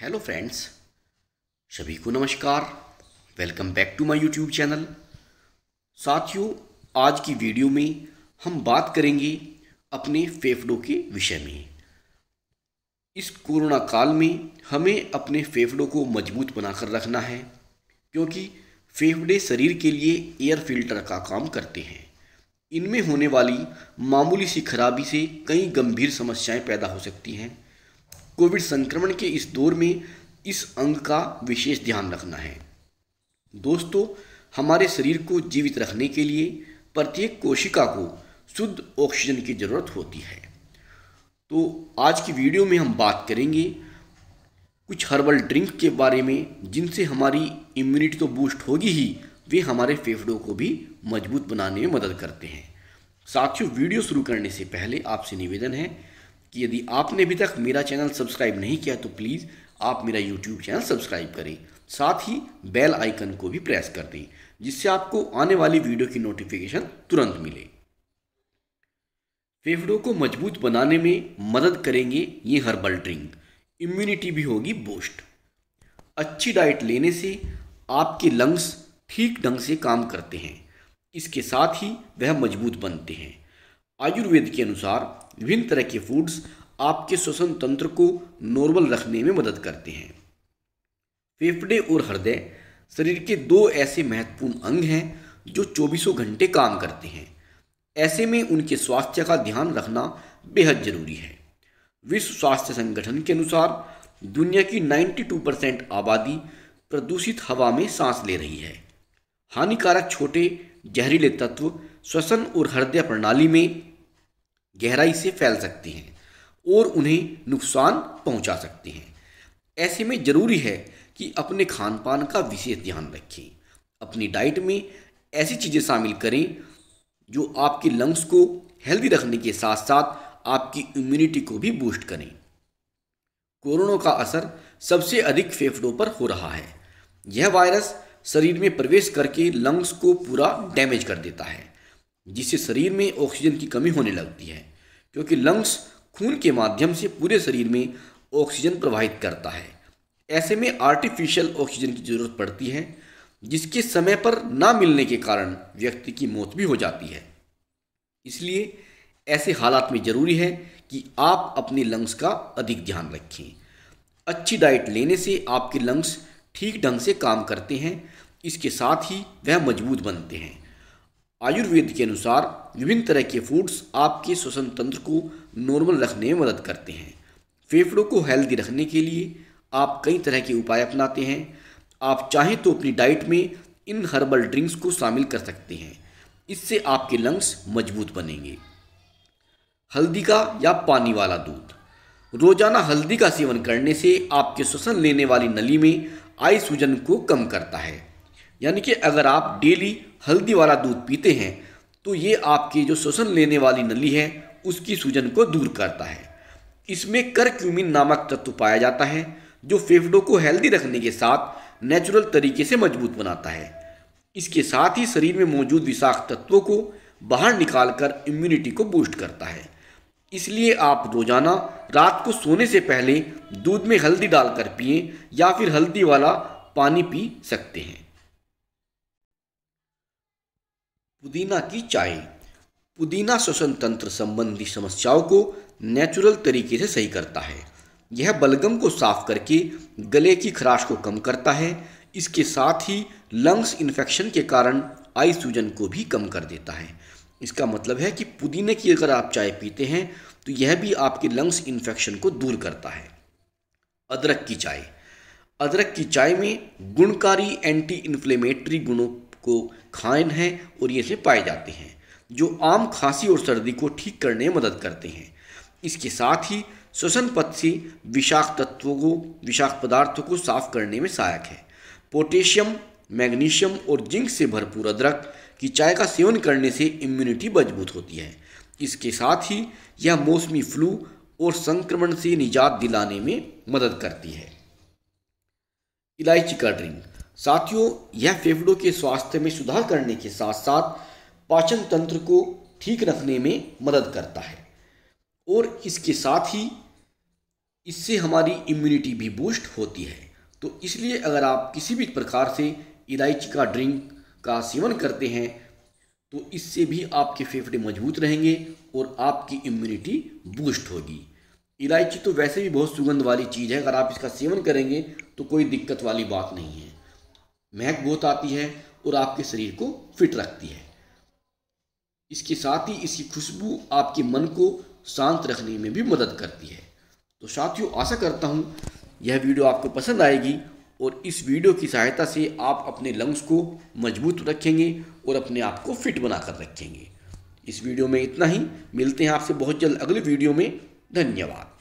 hello friends सभी को नमस्कार welcome back to my YouTube channel साथियों आज की वीडियो में हम बात करेंगे अपने फेफड़ों के विषय में इस कोरोना काल में हमें अपने फेफड़ों को मजबूत बनाकर रखना है क्योंकि फेफड़े शरीर के लिए एयर फिल्टर का काम करते हैं इनमें होने वाली मामूली सी खराबी से कई गंभीर समस्याएं पैदा हो सकती हैं कोविड संक्रमण के इस दौर में इस अंग का विशेष ध्यान रखना है दोस्तों हमारे शरीर को जीवित रखने के लिए प्रत्येक कोशिका को शुद्ध ऑक्सीजन की ज़रूरत होती है तो आज की वीडियो में हम बात करेंगे कुछ हर्बल ड्रिंक के बारे में जिनसे हमारी इम्यूनिटी तो बूस्ट होगी ही वे हमारे फेफड़ों को भी मजबूत बनाने में मदद करते हैं साथियों वीडियो शुरू करने से पहले आपसे निवेदन है कि यदि आपने अभी तक मेरा चैनल सब्सक्राइब नहीं किया तो प्लीज़ आप मेरा यूट्यूब चैनल सब्सक्राइब करें साथ ही बेल आइकन को भी प्रेस कर दें जिससे आपको आने वाली वीडियो की नोटिफिकेशन तुरंत मिले फेफड़ों को मजबूत बनाने में मदद करेंगे ये हर्बल ड्रिंक इम्यूनिटी भी होगी बूस्ट अच्छी डाइट लेने से आपके लंग्स ठीक ढंग से काम करते हैं इसके साथ ही वह मजबूत बनते हैं आयुर्वेद के अनुसार विभिन्न तरह के फूड्स आपके श्वसन तंत्र को नॉर्मल रखने में मदद करते हैं फेफड़े और हृदय शरीर के दो ऐसे महत्वपूर्ण अंग हैं जो चौबीसों घंटे काम करते हैं ऐसे में उनके स्वास्थ्य का ध्यान रखना बेहद जरूरी है विश्व स्वास्थ्य संगठन के अनुसार दुनिया की 92 परसेंट आबादी प्रदूषित हवा में सांस ले रही है हानिकारक छोटे जहरीले तत्व श्वसन और हृदय प्रणाली में गहराई से फैल सकती हैं और उन्हें नुकसान पहुंचा सकते हैं ऐसे में ज़रूरी है कि अपने खान पान का विशेष ध्यान रखें अपनी डाइट में ऐसी चीज़ें शामिल करें जो आपके लंग्स को हेल्दी रखने के साथ साथ आपकी इम्यूनिटी को भी बूस्ट करें कोरोना का असर सबसे अधिक फेफड़ों पर हो रहा है यह वायरस शरीर में प्रवेश करके लंग्स को पूरा डैमेज कर देता है जिससे शरीर में ऑक्सीजन की कमी होने लगती है क्योंकि लंग्स खून के माध्यम से पूरे शरीर में ऑक्सीजन प्रवाहित करता है ऐसे में आर्टिफिशियल ऑक्सीजन की ज़रूरत पड़ती है जिसके समय पर ना मिलने के कारण व्यक्ति की मौत भी हो जाती है इसलिए ऐसे हालात में ज़रूरी है कि आप अपने लंग्स का अधिक ध्यान रखें अच्छी डाइट लेने से आपके लंग्स ठीक ढंग से काम करते हैं इसके साथ ही वह मजबूत बनते हैं आयुर्वेद के अनुसार विभिन्न तरह के फूड्स आपके श्वसन तंत्र को नॉर्मल रखने में मदद करते हैं फेफड़ों को हेल्दी रखने के लिए आप कई तरह के उपाय अपनाते हैं आप चाहें तो अपनी डाइट में इन हर्बल ड्रिंक्स को शामिल कर सकते हैं इससे आपके लंग्स मजबूत बनेंगे हल्दी का या पानी वाला दूध रोजाना हल्दी का सेवन करने से आपके श्वसन लेने वाली नली में आई सूजन को कम करता है यानी कि अगर आप डेली हल्दी वाला दूध पीते हैं तो ये आपकी जो श्वसन लेने वाली नली है उसकी सूजन को दूर करता है इसमें करक्यूमिन नामक तत्व पाया जाता है जो फेफड़ों को हेल्दी रखने के साथ नेचुरल तरीके से मजबूत बनाता है इसके साथ ही शरीर में मौजूद विषाक्त तत्वों को बाहर निकालकर इम्यूनिटी को बूस्ट करता है इसलिए आप रोजाना रात को सोने से पहले दूध में हल्दी डालकर पिए या फिर हल्दी वाला पानी पी सकते हैं पुदीना की चाय पुदीना श्वसन तंत्र संबंधी समस्याओं को नेचुरल तरीके से सही करता है यह बलगम को साफ करके गले की खराश को कम करता है इसके साथ ही लंग्स इन्फेक्शन के कारण आई सूजन को भी कम कर देता है इसका मतलब है कि पुदीने की अगर आप चाय पीते हैं तो यह भी आपके लंग्स इन्फेक्शन को दूर करता है अदरक की चाय अदरक की चाय में गुणकारी एंटी इन्फ्लेमेटरी गुणों को खाइन हैं और ये से पाए जाते हैं जो आम खांसी और सर्दी को ठीक करने में मदद करते हैं इसके साथ ही श्वसन पथ से विषाक्त तत्वों को विषाक्त पदार्थों को साफ करने में सहायक है पोटेशियम मैग्नीशियम और जिंक से भरपूर अदरक की चाय का सेवन करने से इम्यूनिटी मजबूत होती है इसके साथ ही यह मौसमी फ्लू और संक्रमण से निजात दिलाने में मदद करती है इलायची का ड्रिंक साथियों यह फेफड़ों के स्वास्थ्य में सुधार करने के साथ साथ पाचन तंत्र को ठीक रखने में मदद करता है और इसके साथ ही इससे हमारी इम्यूनिटी भी बूस्ट होती है तो इसलिए अगर आप किसी भी प्रकार से इलायची का ड्रिंक का सेवन करते हैं तो इससे भी आपके फेफड़े मजबूत रहेंगे और आपकी इम्यूनिटी बूस्ट होगी इलायची तो वैसे भी बहुत सुगंध वाली चीज़ है अगर आप इसका सेवन करेंगे तो कोई दिक्कत वाली बात नहीं है महक बहुत आती है और आपके शरीर को फिट रखती है इसके साथ ही इसकी खुशबू आपके मन को शांत रखने में भी मदद करती है तो साथियों आशा करता हूँ यह वीडियो आपको पसंद आएगी और इस वीडियो की सहायता से आप अपने लंग्स को मजबूत रखेंगे और अपने आप को फिट बनाकर रखेंगे इस वीडियो में इतना ही मिलते हैं आपसे बहुत जल्द अगले वीडियो में धन्यवाद